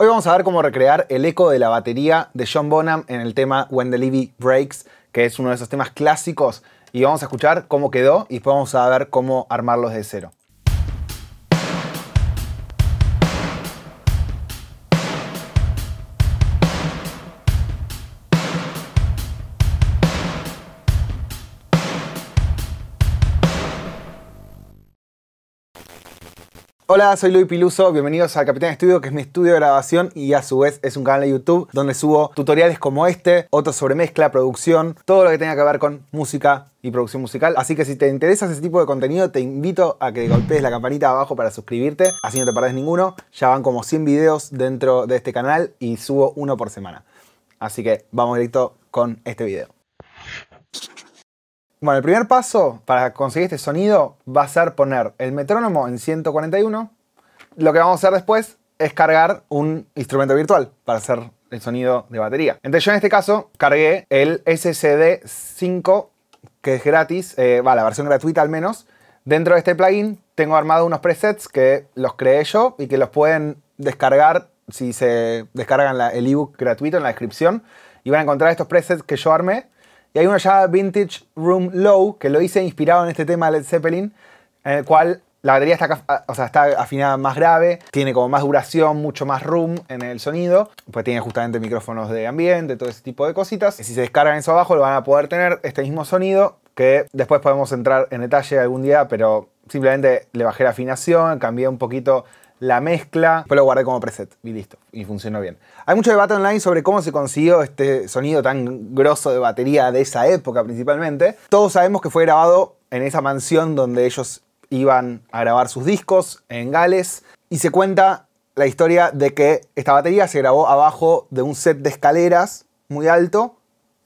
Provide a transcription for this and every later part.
Hoy vamos a ver cómo recrear el eco de la batería de John Bonham en el tema When the Levy Breaks, que es uno de esos temas clásicos, y vamos a escuchar cómo quedó y después vamos a ver cómo armarlos de cero. Hola, soy Luis Piluso, bienvenidos a Capitán Estudio, que es mi estudio de grabación y a su vez es un canal de YouTube donde subo tutoriales como este, otros sobre mezcla, producción, todo lo que tenga que ver con música y producción musical. Así que si te interesa ese tipo de contenido, te invito a que golpees la campanita abajo para suscribirte, así no te perdés ninguno. Ya van como 100 videos dentro de este canal y subo uno por semana. Así que vamos directo con este video. Bueno, el primer paso para conseguir este sonido va a ser poner el metrónomo en 141. Lo que vamos a hacer después es cargar un instrumento virtual para hacer el sonido de batería. Entonces yo en este caso cargué el SSD 5, que es gratis, eh, va, la versión gratuita al menos. Dentro de este plugin tengo armado unos presets que los creé yo y que los pueden descargar si se descargan el ebook gratuito en la descripción. Y van a encontrar estos presets que yo armé y hay una ya Vintage Room Low, que lo hice inspirado en este tema de Led Zeppelin, en el cual la batería está, ah, está afinada más grave, tiene como más duración, mucho más room en el sonido, pues tiene justamente micrófonos de ambiente, todo ese tipo de cositas. Si se descargan eso abajo lo van a poder tener este mismo sonido, que después podemos entrar en detalle algún día, pero simplemente le bajé la afinación, cambié un poquito la mezcla, después lo guardé como preset y listo, y funcionó bien. Hay mucho debate online sobre cómo se consiguió este sonido tan grosso de batería de esa época principalmente. Todos sabemos que fue grabado en esa mansión donde ellos iban a grabar sus discos en Gales y se cuenta la historia de que esta batería se grabó abajo de un set de escaleras muy alto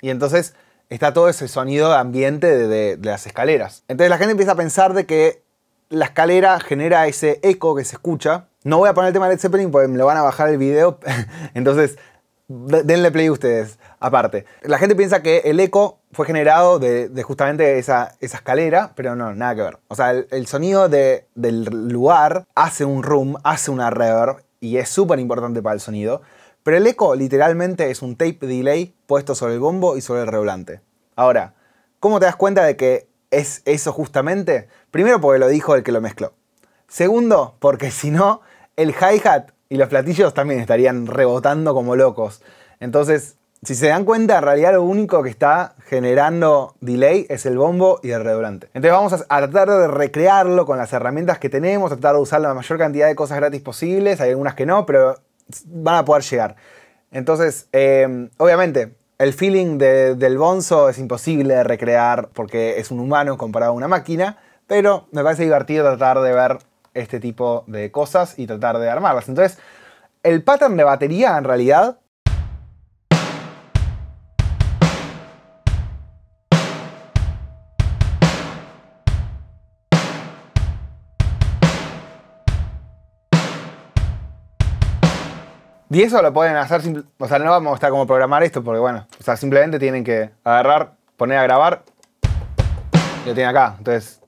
y entonces está todo ese sonido de ambiente de, de, las escaleras. Entonces la gente empieza a pensar de que la escalera genera ese eco que se escucha no voy a poner el tema de Led Zeppelin porque me lo van a bajar el video. Entonces, denle play ustedes, aparte. La gente piensa que el eco fue generado de, justamente esa, escalera, pero no, nada que ver. O sea, el, sonido del lugar hace un room, hace una reverb y es súper importante para el sonido. Pero el eco literalmente es un tape delay puesto sobre el bombo y sobre el redoblante. Ahora, ¿cómo te das cuenta de que es eso justamente? Primero porque lo dijo el que lo mezcló. Segundo, porque si no, el hi-hat y los platillos también estarían rebotando como locos. Entonces, si se dan cuenta, en realidad lo único que está generando delay es el bombo y el redoblante. Entonces vamos a tratar de recrearlo con las herramientas que tenemos, tratar de usar la mayor cantidad de cosas gratis posibles, hay algunas que no, pero van a poder llegar. Entonces, em, obviamente, el feeling del bonzo es imposible de recrear porque es un humano comparado a una máquina, pero me parece divertido tratar de ver este tipo de cosas y tratar de armarlas. Entonces, el pattern de batería en realidad Y eso lo pueden hacer, o sea, no vamos a estar como programar esto, porque bueno, o sea, simplemente tienen que agarrar, poner a grabar, y lo tienen acá. Entonces,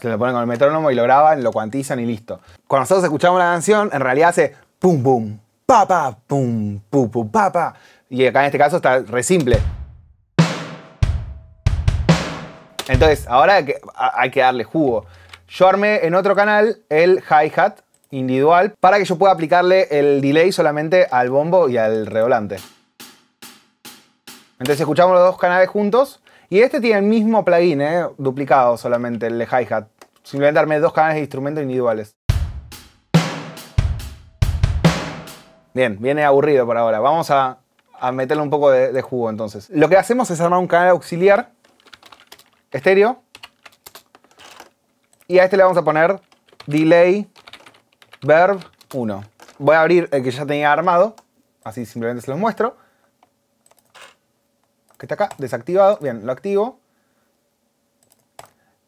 Se lo ponen con el metrónomo y lo graban, lo cuantizan y listo. Cuando nosotros escuchamos la canción, en realidad hace pum, pum, papa, pum, pum, pum, papa. Y acá en este caso está re simple. Entonces, ahora hay que, darle jugo. Yo armé en otro canal el hi-hat individual para que yo pueda aplicarle el delay solamente al bombo y al redoblante. Entonces escuchamos los dos canales juntos y este tiene el mismo plugin, eh, duplicado solamente, el de hi-hat. Simplemente armé dos canales de instrumentos individuales. Bien, viene aburrido por ahora. Vamos a, meterle un poco de, de jugo entonces. Lo que hacemos es armar un canal auxiliar, estéreo, y a este le vamos a poner delay verb 1. Voy a abrir el que ya tenía armado, así simplemente se los muestro que está acá, desactivado. Bien, lo activo.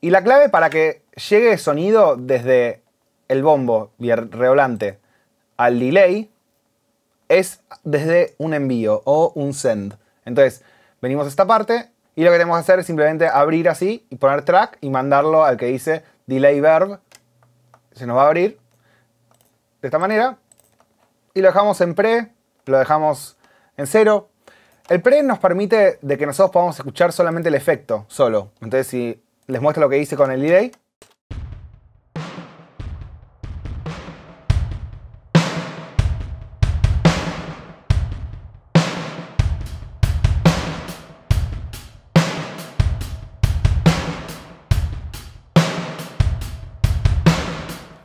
Y la clave para que llegue sonido desde el bombo y reolante al delay es desde un envío o un send. Entonces, venimos a esta parte y lo que tenemos que hacer es simplemente abrir así y poner track y mandarlo al que dice delay verb. Se nos va a abrir de esta manera. Y lo dejamos en pre, lo dejamos en cero, el pre nos permite de que nosotros podamos escuchar solamente el efecto, solo. Entonces, si les muestro lo que hice con el delay.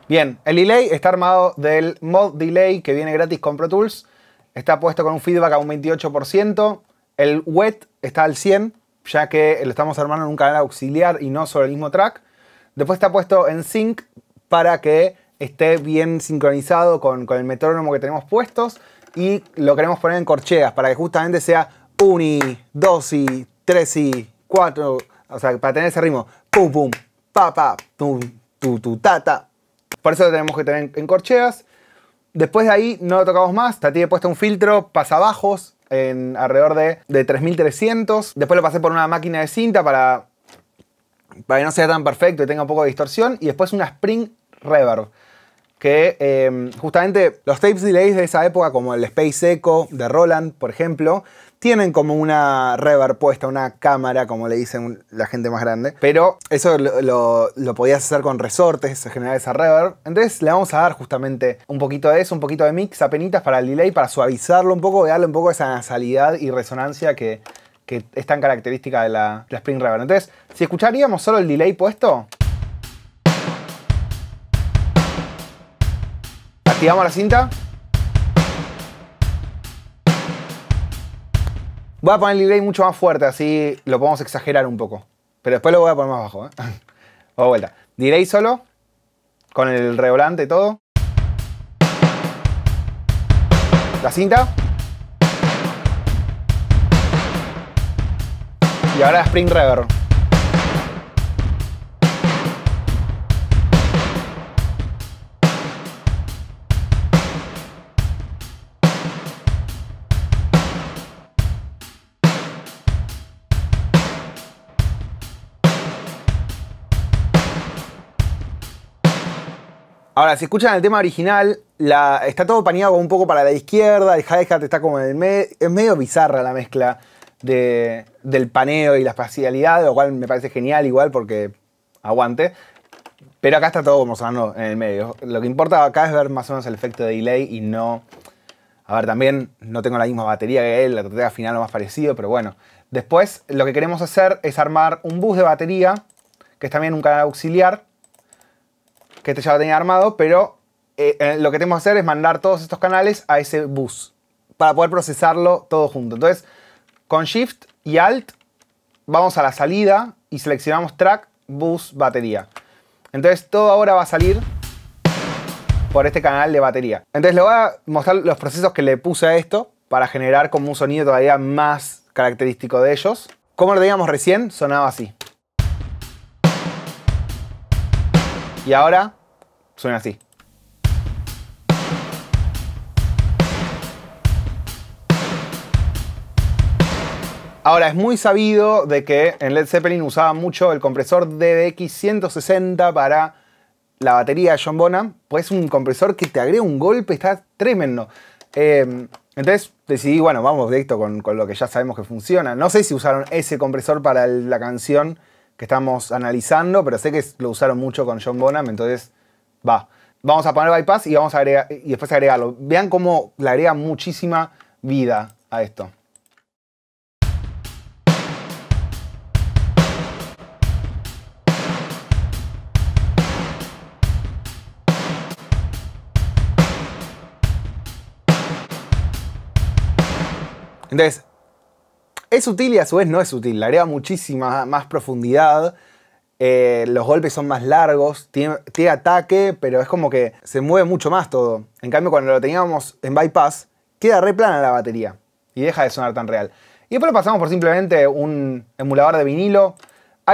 Bien, el delay está armado del mod delay que viene gratis con Pro Tools está puesto con un feedback a un 28%. El wet está al 100%, ya que lo estamos armando en un canal auxiliar y no sobre el mismo track. Después está puesto en sync para que esté bien sincronizado con, el metrónomo que tenemos puestos. Y lo queremos poner en corcheas para que justamente sea 1i, y 3 y 4. O sea, para tener ese ritmo. Pum, pum, pa, pa, tu, Por eso lo tenemos que tener en corcheas. Después de ahí no lo tocamos más. Tati he puesto un filtro pasabajos en alrededor de, 3300. Después lo pasé por una máquina de cinta para, para que no sea tan perfecto y tenga un poco de distorsión. Y después una Spring Reverb que em, justamente los tapes delays de esa época, como el Space Echo de Roland, por ejemplo, tienen como una reverb puesta, una cámara, como le dicen la gente más grande. Pero eso lo, podías hacer con resortes, generar esa reverb. Entonces le vamos a dar justamente un poquito de eso, un poquito de mix, apenitas para el delay, para suavizarlo un poco, darle un poco esa nasalidad y resonancia que, que es tan característica de la, la Spring Reverb. Entonces, si escucharíamos solo el delay puesto, Activamos la cinta. Voy a poner el delay mucho más fuerte, así lo podemos exagerar un poco. Pero después lo voy a poner más bajo. ¿eh? a vuelta. Delay solo, con el revolante y todo. La cinta. Y ahora Spring Reverb. Ahora, si escuchan el tema original, la, está todo paneado un poco para la izquierda, el hi-hat está como en el medio. Es medio bizarra la mezcla del paneo y la espacialidad, lo cual me parece genial igual porque aguante. Pero acá está todo como sonando en el medio. Lo que importa acá es ver más o menos el efecto de delay y no... A ver, también no tengo la misma batería que él, la traté final final lo más parecido, pero bueno. Después lo que queremos hacer es armar un bus de batería, que es también un canal auxiliar, que este ya lo tenía armado, pero eh, eh, lo que tenemos que hacer es mandar todos estos canales a ese bus para poder procesarlo todo junto. Entonces, con Shift y Alt vamos a la salida y seleccionamos track, bus, batería. Entonces todo ahora va a salir por este canal de batería. Entonces le voy a mostrar los procesos que le puse a esto para generar como un sonido todavía más característico de ellos. Como lo teníamos recién, sonaba así. Y ahora suena así. Ahora, es muy sabido de que en Led Zeppelin usaba mucho el compresor DBX 160 para la batería de John Bonham, pues es un compresor que te agrega un golpe, está tremendo. Em, entonces decidí, bueno, vamos directo con, con, lo que ya sabemos que funciona. No sé si usaron ese compresor para la canción que estamos analizando, pero sé que lo usaron mucho con John Bonham, entonces va. Vamos a poner bypass y vamos a agregar, y después agregarlo. Vean cómo le agrega muchísima vida a esto. Entonces, es sutil y a su vez no es útil. le agrega muchísima más profundidad. Eh, los golpes son más largos, tiene, ataque, pero es como que se mueve mucho más todo. En cambio, cuando lo teníamos en bypass, queda re plana la batería y deja de sonar tan real. Y después lo pasamos por simplemente un emulador de vinilo.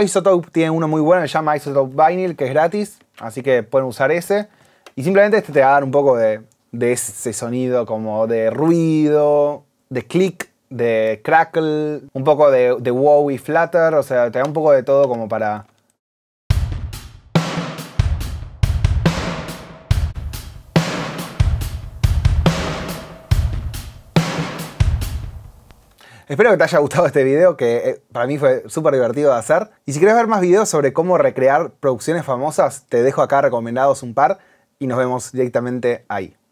Isotope tiene uno muy bueno, se llama Isotope Vinyl, que es gratis, así que pueden usar ese. Y simplemente este te va a dar un poco de, de ese sonido como de ruido, de click de Crackle, un poco de, de WoW y Flutter, o sea, te da un poco de todo como para... Espero que te haya gustado este video, que eh, para mí fue súper divertido de hacer. Y si quieres ver más videos sobre cómo recrear producciones famosas, te dejo acá recomendados un par y nos vemos directamente ahí.